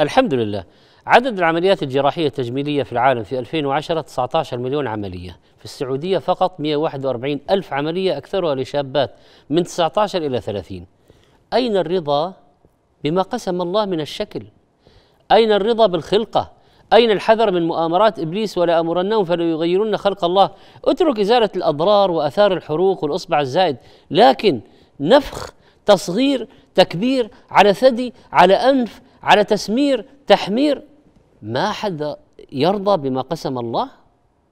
الحمد لله عدد العمليات الجراحية التجميلية في العالم في 2010 19 مليون عملية في السعودية فقط 141 ألف عملية أكثرها لشابات من 19 إلى 30 أين الرضا بما قسم الله من الشكل أين الرضا بالخلقة أين الحذر من مؤامرات إبليس ولا أمرنهم فليغيرن خلق الله اترك إزالة الأضرار وأثار الحروق والأصبع الزائد لكن نفخ تصغير تكبير على ثدي على أنف على تسمير تحمير ما حد يرضى بما قسم الله